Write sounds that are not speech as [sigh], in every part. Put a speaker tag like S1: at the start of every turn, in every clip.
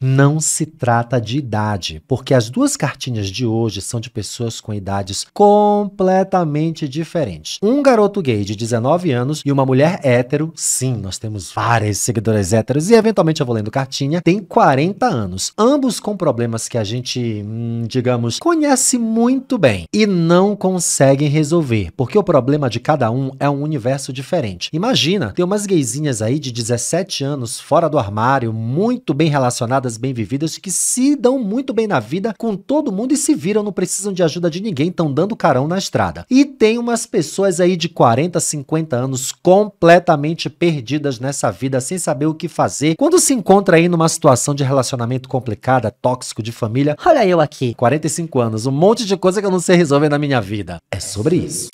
S1: não se trata de idade, porque as duas cartinhas de hoje são de pessoas com idades completamente diferentes. Um garoto gay de 19 anos e uma mulher hétero, sim, nós temos várias seguidoras héteros e eventualmente eu vou lendo cartinha, tem 40 anos. Ambos com problemas que a gente, hum, digamos, conhece muito bem e não conseguem resolver, porque o problema de cada um é um universo diferente. Imagina, tem umas gaysinhas aí de 17 anos fora do armário, muito bem relacionadas bem vividas, que se dão muito bem na vida com todo mundo e se viram, não precisam de ajuda de ninguém, estão dando carão na estrada. E tem umas pessoas aí de 40, 50 anos completamente perdidas nessa vida, sem saber o que fazer. Quando se encontra aí numa situação de relacionamento complicada, tóxico, de família, olha eu aqui, 45 anos, um monte de coisa que eu não sei resolver na minha vida. É sobre isso.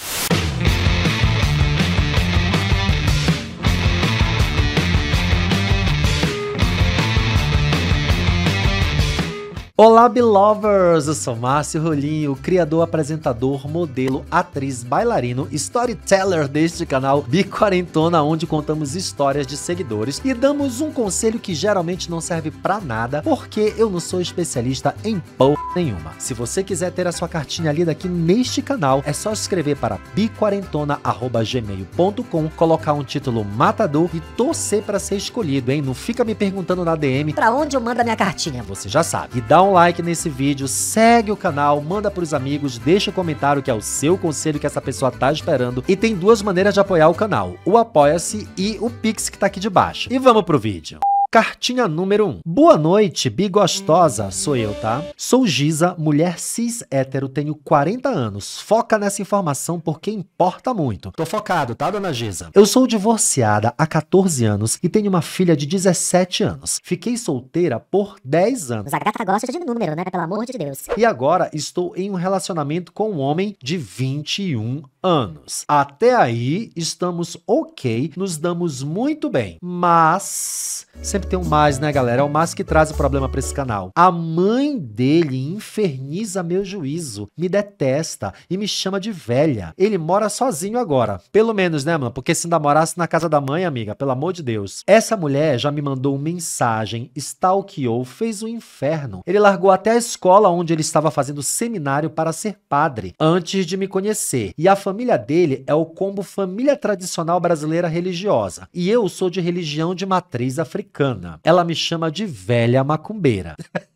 S1: Olá, belovers! Eu sou Márcio Rolinho, criador, apresentador, modelo, atriz, bailarino, storyteller deste canal Biquarentona, onde contamos histórias de seguidores e damos um conselho que geralmente não serve para nada, porque eu não sou especialista em porra nenhuma. Se você quiser ter a sua cartinha lida aqui neste canal, é só escrever para biquarentona@gmail.com, colocar um título matador e torcer para ser escolhido, hein? Não fica me perguntando na DM para onde eu mando a minha cartinha. Você já sabe. E dá um like nesse vídeo, segue o canal, manda pros amigos, deixa um comentário que é o seu conselho que essa pessoa tá esperando. E tem duas maneiras de apoiar o canal: o Apoia-se e o Pix que tá aqui de baixo. E vamos pro vídeo. Cartinha número 1. Um. Boa noite, bigostosa, sou eu, tá? Sou Giza, mulher cis hétero, tenho 40 anos. Foca nessa informação porque importa muito. Tô focado, tá, dona Giza? Eu sou divorciada há 14 anos e tenho uma filha de 17 anos. Fiquei solteira por 10 anos. A gata gosta de número, né? Pelo amor de Deus. E agora estou em um relacionamento com um homem de 21 anos. Até aí estamos ok, nos damos muito bem, mas sempre tem um mais, né, galera? É o mais que traz o problema para esse canal. A mãe dele inferniza meu juízo, me detesta e me chama de velha. Ele mora sozinho agora, pelo menos, né, mano? Porque se ainda morasse na casa da mãe, amiga, pelo amor de Deus. Essa mulher já me mandou mensagem, stalkeou, fez o um inferno. Ele largou até a escola onde ele estava fazendo seminário para ser padre antes de me conhecer. E a família família dele é o combo família tradicional brasileira religiosa. E eu sou de religião de matriz africana. Ela me chama de velha macumbeira. [laughs]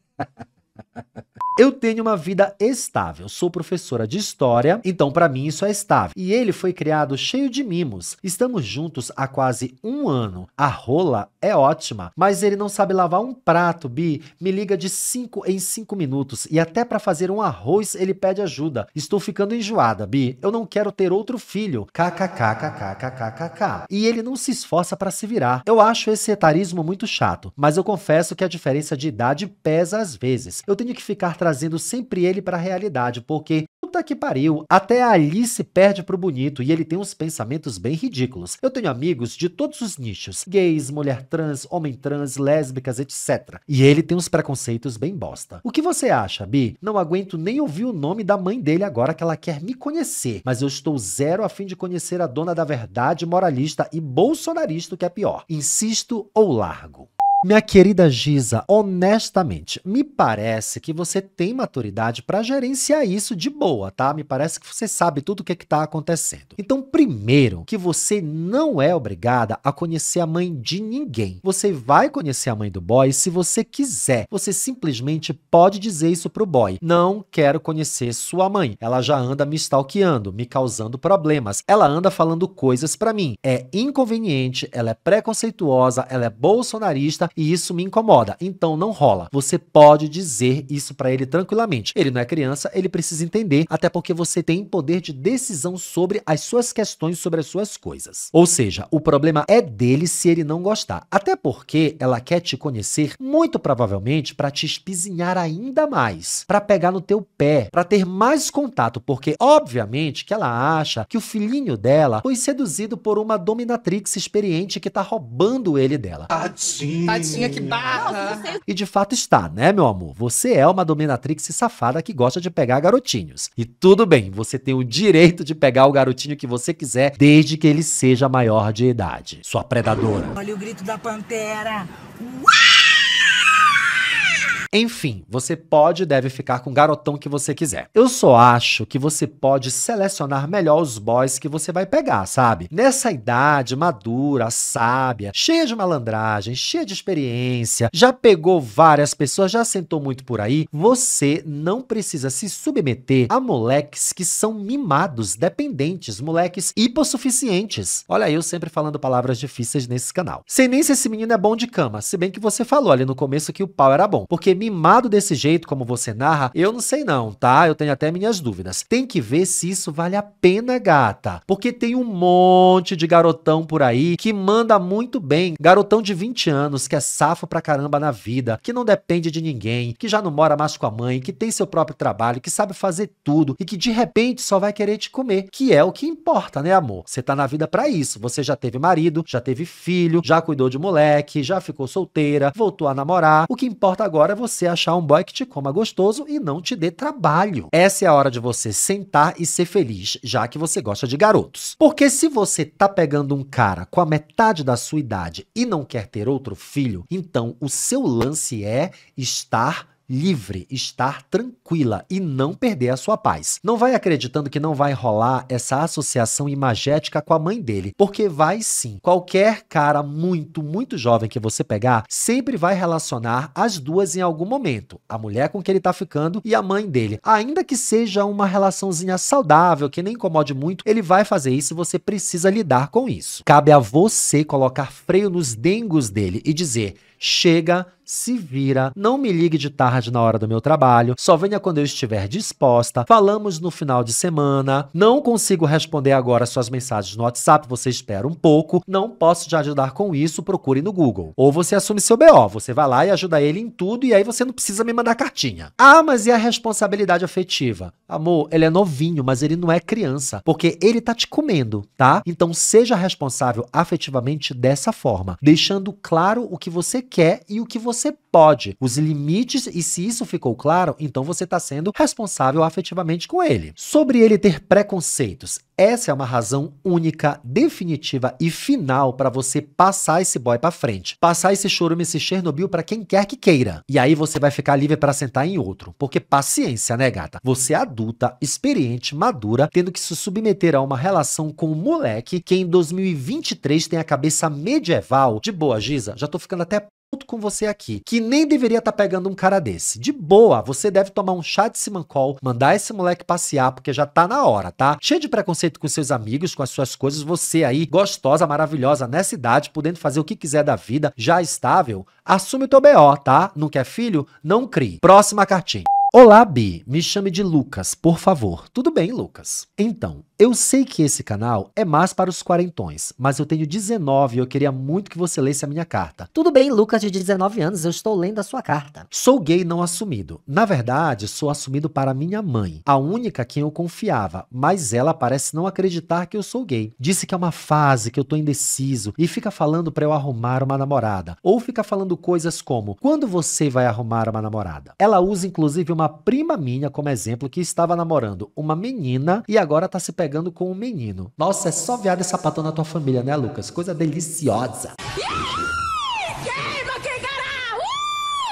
S1: Eu tenho uma vida estável, sou professora de história, então para mim isso é estável. E ele foi criado cheio de mimos. Estamos juntos há quase um ano. A rola é ótima, mas ele não sabe lavar um prato, Bi. Me liga de 5 em 5 minutos e até para fazer um arroz ele pede ajuda. Estou ficando enjoada, Bi. Eu não quero ter outro filho. KKKKKKKKK. E ele não se esforça para se virar. Eu acho esse etarismo muito chato, mas eu confesso que a diferença de idade pesa às vezes. Eu tenho que ficar trazendo sempre ele para a realidade, porque puta que pariu, até a Alice perde pro bonito e ele tem uns pensamentos bem ridículos. Eu tenho amigos de todos os nichos, gays, mulher trans, homem trans, lésbicas, etc. E ele tem uns preconceitos bem bosta. O que você acha, Bi? Não aguento nem ouvir o nome da mãe dele agora que ela quer me conhecer, mas eu estou zero a fim de conhecer a dona da verdade moralista e bolsonarista, que é pior. Insisto ou largo? Minha querida Giza, honestamente, me parece que você tem maturidade para gerenciar isso de boa, tá? Me parece que você sabe tudo o que é está acontecendo. Então, primeiro, que você não é obrigada a conhecer a mãe de ninguém. Você vai conhecer a mãe do boy se você quiser. Você simplesmente pode dizer isso pro boy. Não quero conhecer sua mãe. Ela já anda me stalkeando, me causando problemas. Ela anda falando coisas para mim. É inconveniente, ela é preconceituosa, ela é bolsonarista e isso me incomoda. Então não rola. Você pode dizer isso para ele tranquilamente. Ele não é criança, ele precisa entender, até porque você tem poder de decisão sobre as suas questões, sobre as suas coisas. Ou seja, o problema é dele se ele não gostar. Até porque ela quer te conhecer muito provavelmente para te espizinhar ainda mais, para pegar no teu pé, para ter mais contato, porque obviamente que ela acha que o filhinho dela foi seduzido por uma dominatrix experiente que tá roubando ele dela. Tadinho que barra. É e de fato está, né, meu amor? Você é uma dominatrix safada que gosta de pegar garotinhos. E tudo bem, você tem o direito de pegar o garotinho que você quiser, desde que ele seja maior de idade. Sua predadora. Olha o grito da pantera. Uau! Enfim, você pode e deve ficar com o garotão que você quiser. Eu só acho que você pode selecionar melhor os boys que você vai pegar, sabe? Nessa idade madura, sábia, cheia de malandragem, cheia de experiência, já pegou várias pessoas, já sentou muito por aí, você não precisa se submeter a moleques que são mimados, dependentes, moleques hipossuficientes. Olha, eu sempre falando palavras difíceis nesse canal. Sem nem se esse menino é bom de cama, se bem que você falou ali no começo que o pau era bom, porque mimado desse jeito, como você narra, eu não sei não, tá? Eu tenho até minhas dúvidas. Tem que ver se isso vale a pena, gata. Porque tem um monte de garotão por aí que manda muito bem. Garotão de 20 anos, que é safo pra caramba na vida, que não depende de ninguém, que já não mora mais com a mãe, que tem seu próprio trabalho, que sabe fazer tudo e que de repente só vai querer te comer, que é o que importa, né, amor? Você tá na vida para isso. Você já teve marido, já teve filho, já cuidou de moleque, já ficou solteira, voltou a namorar. O que importa agora é você você achar um boy que te coma gostoso e não te dê trabalho. Essa é a hora de você sentar e ser feliz, já que você gosta de garotos. Porque se você tá pegando um cara com a metade da sua idade e não quer ter outro filho, então o seu lance é estar livre, estar tranquila e não perder a sua paz. Não vai acreditando que não vai rolar essa associação imagética com a mãe dele, porque vai sim. Qualquer cara muito, muito jovem que você pegar, sempre vai relacionar as duas em algum momento, a mulher com que ele tá ficando e a mãe dele. Ainda que seja uma relaçãozinha saudável, que nem incomode muito, ele vai fazer isso e você precisa lidar com isso. Cabe a você colocar freio nos dengos dele e dizer: chega, se vira, não me ligue de tarde na hora do meu trabalho, só venha quando eu estiver disposta. Falamos no final de semana, não consigo responder agora suas mensagens no WhatsApp, você espera um pouco, não posso te ajudar com isso, procure no Google. Ou você assume seu BO, você vai lá e ajuda ele em tudo e aí você não precisa me mandar cartinha. Ah, mas e a responsabilidade afetiva? Amor, ele é novinho, mas ele não é criança, porque ele tá te comendo, tá? Então seja responsável afetivamente dessa forma, deixando claro o que você quer e o que você você pode, os limites, e se isso ficou claro, então você está sendo responsável afetivamente com ele. Sobre ele ter preconceitos, essa é uma razão única, definitiva e final para você passar esse boy para frente. Passar esse chorume, esse Chernobyl para quem quer que queira. E aí você vai ficar livre para sentar em outro. Porque paciência, né, gata? Você é adulta, experiente, madura, tendo que se submeter a uma relação com um moleque que em 2023 tem a cabeça medieval. De boa, Giza, já tô ficando até com você aqui, que nem deveria estar tá pegando um cara desse. De boa, você deve tomar um chá de simancol, mandar esse moleque passear, porque já tá na hora, tá? Cheio de preconceito com seus amigos, com as suas coisas, você aí, gostosa, maravilhosa, nessa idade, podendo fazer o que quiser da vida, já estável, assume o teu BO, tá? Não quer filho? Não crie. Próxima cartinha. Olá, Bi. Me chame de Lucas, por favor. Tudo bem, Lucas? Então, eu sei que esse canal é mais para os quarentões, mas eu tenho 19 e eu queria muito que você lesse a minha carta. Tudo bem, Lucas, de 19 anos, eu estou lendo a sua carta. Sou gay não assumido. Na verdade, sou assumido para minha mãe, a única a quem eu confiava, mas ela parece não acreditar que eu sou gay. Disse que é uma fase, que eu tô indeciso e fica falando para eu arrumar uma namorada. Ou fica falando coisas como: quando você vai arrumar uma namorada? Ela usa inclusive uma uma prima minha como exemplo que estava namorando uma menina e agora tá se pegando com um menino. Nossa, é só viado e sapatão na tua família, né, Lucas? Coisa deliciosa. Uh!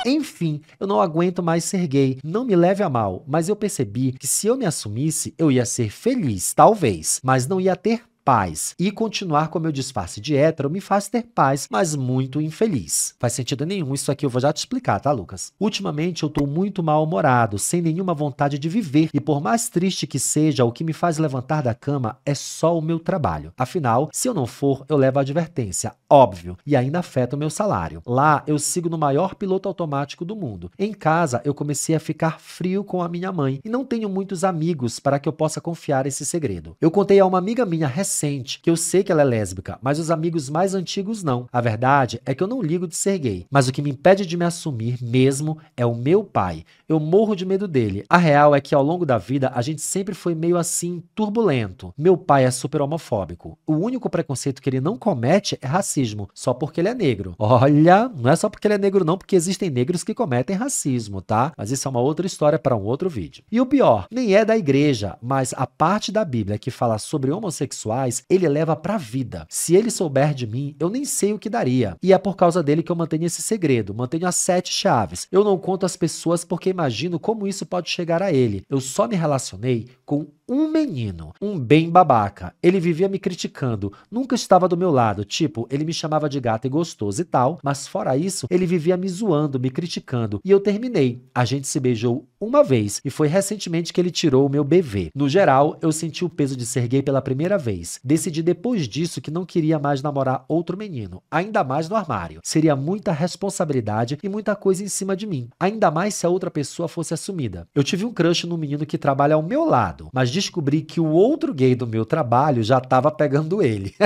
S1: Enfim, eu não aguento mais ser gay. Não me leve a mal, mas eu percebi que se eu me assumisse, eu ia ser feliz, talvez, mas não ia ter paz. E continuar com meu disfarce de hétero me faz ter paz, mas muito infeliz. Faz sentido nenhum, isso aqui eu vou já te explicar, tá, Lucas? Ultimamente eu tô muito mal-humorado, sem nenhuma vontade de viver, e por mais triste que seja, o que me faz levantar da cama é só o meu trabalho. Afinal, se eu não for, eu levo a advertência óbvio, e ainda afeta o meu salário. Lá eu sigo no maior piloto automático do mundo. Em casa eu comecei a ficar frio com a minha mãe e não tenho muitos amigos para que eu possa confiar esse segredo. Eu contei a uma amiga minha recente que eu sei que ela é lésbica, mas os amigos mais antigos não. A verdade é que eu não ligo de ser gay, mas o que me impede de me assumir mesmo é o meu pai. Eu morro de medo dele. A real é que ao longo da vida a gente sempre foi meio assim turbulento. Meu pai é super homofóbico. O único preconceito que ele não comete é racismo racismo só porque ele é negro. Olha, não é só porque ele é negro não, porque existem negros que cometem racismo, tá? Mas isso é uma outra história para um outro vídeo. E o pior, nem é da igreja, mas a parte da Bíblia que fala sobre homossexuais, ele leva a vida. Se ele souber de mim, eu nem sei o que daria. E é por causa dele que eu mantenho esse segredo, mantenho as sete chaves. Eu não conto às pessoas porque imagino como isso pode chegar a ele. Eu só me relacionei com um menino, um bem babaca. Ele vivia me criticando, nunca estava do meu lado. Tipo, ele me chamava de gata e gostoso e tal, mas fora isso, ele vivia me zoando, me criticando. E eu terminei. A gente se beijou uma vez e foi recentemente que ele tirou o meu BV. No geral, eu senti o peso de ser gay pela primeira vez. Decidi depois disso que não queria mais namorar outro menino, ainda mais no armário. Seria muita responsabilidade e muita coisa em cima de mim, ainda mais se a outra pessoa fosse assumida. Eu tive um crush no menino que trabalha ao meu lado, mas descobri que o outro gay do meu trabalho já estava pegando ele. [laughs]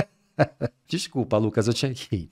S1: Desculpa, Lucas, eu tinha que ir.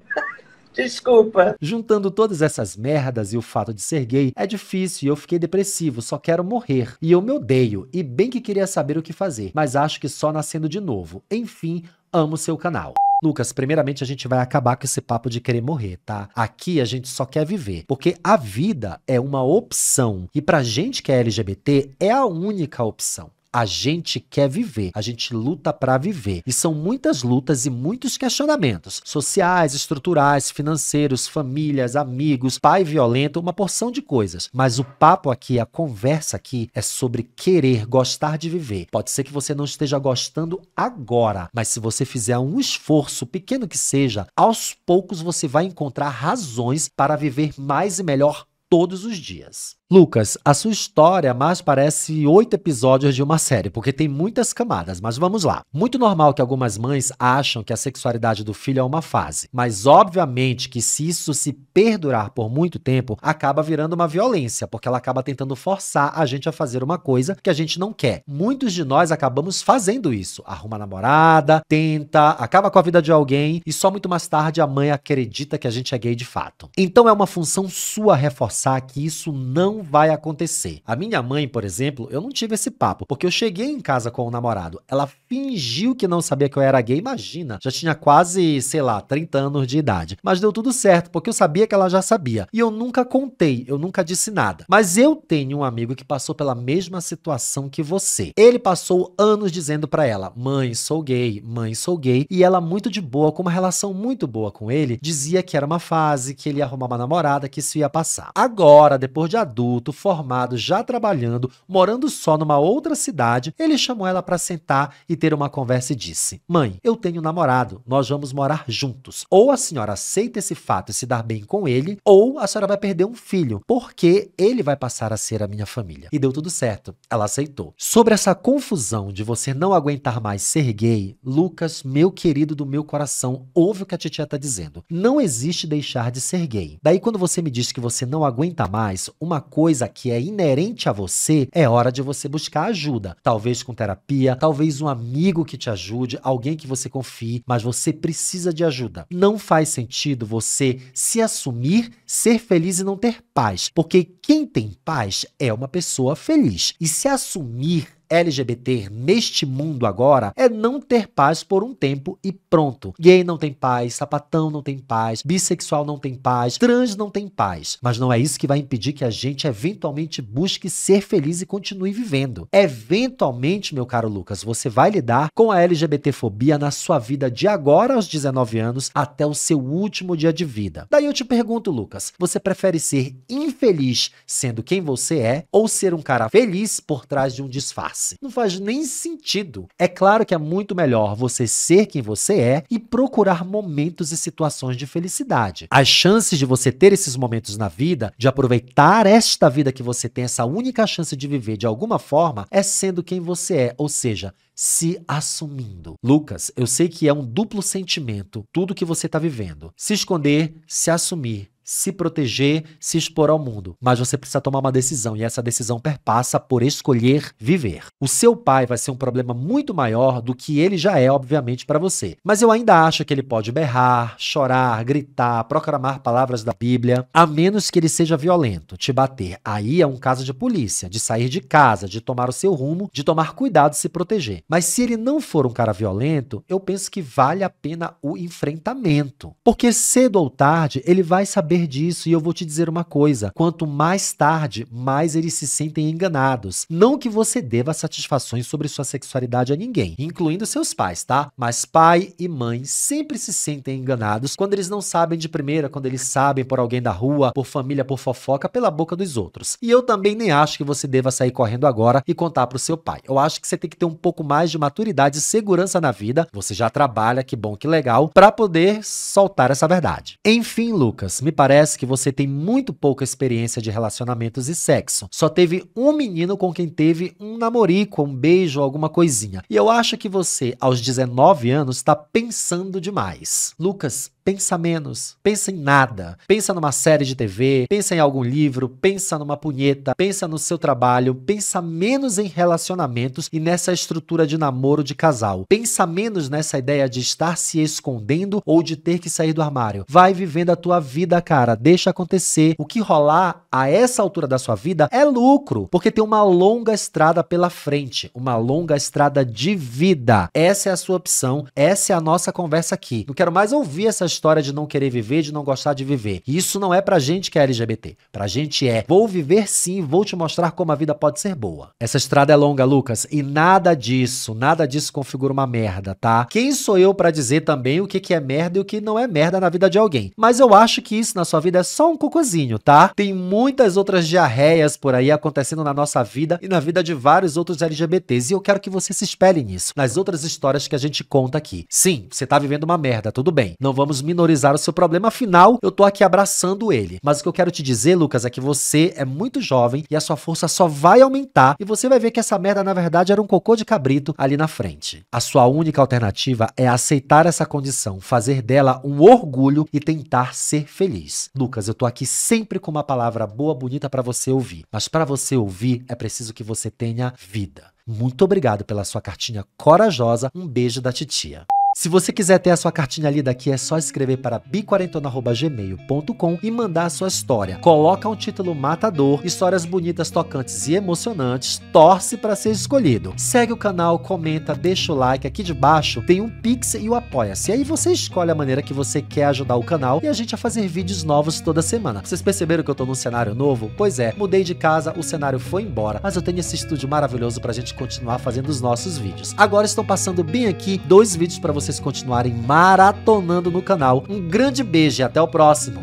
S1: Desculpa. Juntando todas essas merdas e o fato de ser gay, é difícil e eu fiquei depressivo, só quero morrer. E eu me odeio, e bem que queria saber o que fazer, mas acho que só nascendo de novo. Enfim, amo seu canal. Lucas, primeiramente a gente vai acabar com esse papo de querer morrer, tá? Aqui a gente só quer viver, porque a vida é uma opção e pra gente que é LGBT é a única opção. A gente quer viver, a gente luta para viver. E são muitas lutas e muitos questionamentos sociais, estruturais, financeiros, famílias, amigos, pai violento, uma porção de coisas. Mas o papo aqui, a conversa aqui é sobre querer, gostar de viver. Pode ser que você não esteja gostando agora, mas se você fizer um esforço, pequeno que seja, aos poucos você vai encontrar razões para viver mais e melhor todos os dias. Lucas, a sua história mais parece oito episódios de uma série, porque tem muitas camadas, mas vamos lá. Muito normal que algumas mães acham que a sexualidade do filho é uma fase, mas obviamente que se isso se perdurar por muito tempo, acaba virando uma violência, porque ela acaba tentando forçar a gente a fazer uma coisa que a gente não quer. Muitos de nós acabamos fazendo isso. Arruma namorada, tenta, acaba com a vida de alguém e só muito mais tarde a mãe acredita que a gente é gay de fato. Então é uma função sua reforçar que isso não não vai acontecer. A minha mãe, por exemplo, eu não tive esse papo, porque eu cheguei em casa com o um namorado. Ela fingiu que não sabia que eu era gay, imagina. Já tinha quase, sei lá, 30 anos de idade. Mas deu tudo certo, porque eu sabia que ela já sabia. E eu nunca contei, eu nunca disse nada. Mas eu tenho um amigo que passou pela mesma situação que você. Ele passou anos dizendo para ela: "Mãe, sou gay, mãe, sou gay", e ela muito de boa, com uma relação muito boa com ele, dizia que era uma fase, que ele ia arrumar uma namorada, que isso ia passar. Agora, depois de adulto, adulto, formado, já trabalhando, morando só numa outra cidade, ele chamou ela para sentar e ter uma conversa e disse: Mãe, eu tenho um namorado, nós vamos morar juntos. Ou a senhora aceita esse fato e se dar bem com ele, ou a senhora vai perder um filho, porque ele vai passar a ser a minha família. E deu tudo certo, ela aceitou. Sobre essa confusão de você não aguentar mais ser gay, Lucas, meu querido do meu coração, ouve o que a titia está dizendo. Não existe deixar de ser gay. Daí, quando você me disse que você não aguenta mais, uma coisa coisa que é inerente a você, é hora de você buscar ajuda. Talvez com terapia, talvez um amigo que te ajude, alguém que você confie, mas você precisa de ajuda. Não faz sentido você se assumir, ser feliz e não ter paz, porque quem tem paz é uma pessoa feliz. E se assumir LGBT neste mundo agora é não ter paz por um tempo e pronto. Gay não tem paz, sapatão não tem paz, bissexual não tem paz, trans não tem paz. Mas não é isso que vai impedir que a gente eventualmente busque ser feliz e continue vivendo. Eventualmente, meu caro Lucas, você vai lidar com a LGBTfobia na sua vida de agora aos 19 anos até o seu último dia de vida. Daí eu te pergunto, Lucas, você prefere ser infeliz sendo quem você é ou ser um cara feliz por trás de um disfarce? Não faz nem sentido. É claro que é muito melhor você ser quem você é e procurar momentos e situações de felicidade. As chances de você ter esses momentos na vida, de aproveitar esta vida que você tem, essa única chance de viver de alguma forma, é sendo quem você é, ou seja, se assumindo. Lucas, eu sei que é um duplo sentimento tudo que você está vivendo. Se esconder, se assumir, se proteger, se expor ao mundo. Mas você precisa tomar uma decisão e essa decisão perpassa por escolher viver. O seu pai vai ser um problema muito maior do que ele já é, obviamente, para você. Mas eu ainda acho que ele pode berrar, chorar, gritar, proclamar palavras da Bíblia, a menos que ele seja violento, te bater. Aí é um caso de polícia, de sair de casa, de tomar o seu rumo, de tomar cuidado e se proteger. Mas se ele não for um cara violento, eu penso que vale a pena o enfrentamento. Porque cedo ou tarde ele vai saber saber disso e eu vou te dizer uma coisa: quanto mais tarde, mais eles se sentem enganados. Não que você deva satisfações sobre sua sexualidade a ninguém, incluindo seus pais, tá? Mas pai e mãe sempre se sentem enganados quando eles não sabem de primeira, quando eles sabem por alguém da rua, por família, por fofoca, pela boca dos outros. E eu também nem acho que você deva sair correndo agora e contar pro seu pai. Eu acho que você tem que ter um pouco mais de maturidade e segurança na vida. Você já trabalha, que bom, que legal, para poder soltar essa verdade. Enfim, Lucas, me parece parece que você tem muito pouca experiência de relacionamentos e sexo. Só teve um menino com quem teve um namorico, um beijo, alguma coisinha. E eu acho que você, aos 19 anos, está pensando demais. Lucas, pensa menos, pensa em nada. Pensa numa série de TV, pensa em algum livro, pensa numa punheta, pensa no seu trabalho, pensa menos em relacionamentos e nessa estrutura de namoro de casal. Pensa menos nessa ideia de estar se escondendo ou de ter que sair do armário. Vai vivendo a tua vida, cara, deixa acontecer. O que rolar a essa altura da sua vida é lucro, porque tem uma longa estrada pela frente, uma longa estrada de vida. Essa é a sua opção, essa é a nossa conversa aqui. Não quero mais ouvir essas história de não querer viver, de não gostar de viver. E isso não é pra gente que é LGBT. Pra gente é, vou viver sim, vou te mostrar como a vida pode ser boa. Essa estrada é longa, Lucas, e nada disso, nada disso configura uma merda, tá? Quem sou eu para dizer também o que, que é merda e o que não é merda na vida de alguém? Mas eu acho que isso na sua vida é só um cocôzinho, tá? Tem muitas outras diarreias por aí acontecendo na nossa vida e na vida de vários outros LGBTs. E eu quero que você se espelhe nisso, nas outras histórias que a gente conta aqui. Sim, você tá vivendo uma merda, tudo bem. Não vamos minorizar o seu problema, afinal, eu tô aqui abraçando ele. Mas o que eu quero te dizer, Lucas, é que você é muito jovem e a sua força só vai aumentar e você vai ver que essa merda, na verdade, era um cocô de cabrito ali na frente. A sua única alternativa é aceitar essa condição, fazer dela um orgulho e tentar ser feliz. Lucas, eu tô aqui sempre com uma palavra boa, bonita para você ouvir, mas para você ouvir é preciso que você tenha vida. Muito obrigado pela sua cartinha corajosa. Um beijo da titia. Se você quiser ter a sua cartinha lida aqui, é só escrever para biquarentona.gmail.com e mandar a sua história. Coloca um título matador, histórias bonitas, tocantes e emocionantes, torce para ser escolhido. Segue o canal, comenta, deixa o like. Aqui de baixo tem um Pix e o Apoia-se. Aí você escolhe a maneira que você quer ajudar o canal e a gente a fazer vídeos novos toda semana. Vocês perceberam que eu tô num cenário novo? Pois é, mudei de casa, o cenário foi embora, mas eu tenho esse estúdio maravilhoso pra gente continuar fazendo os nossos vídeos. Agora estão passando bem aqui dois vídeos para você vocês continuarem maratonando no canal. Um grande beijo e até o próximo.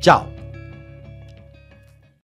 S1: Tchau!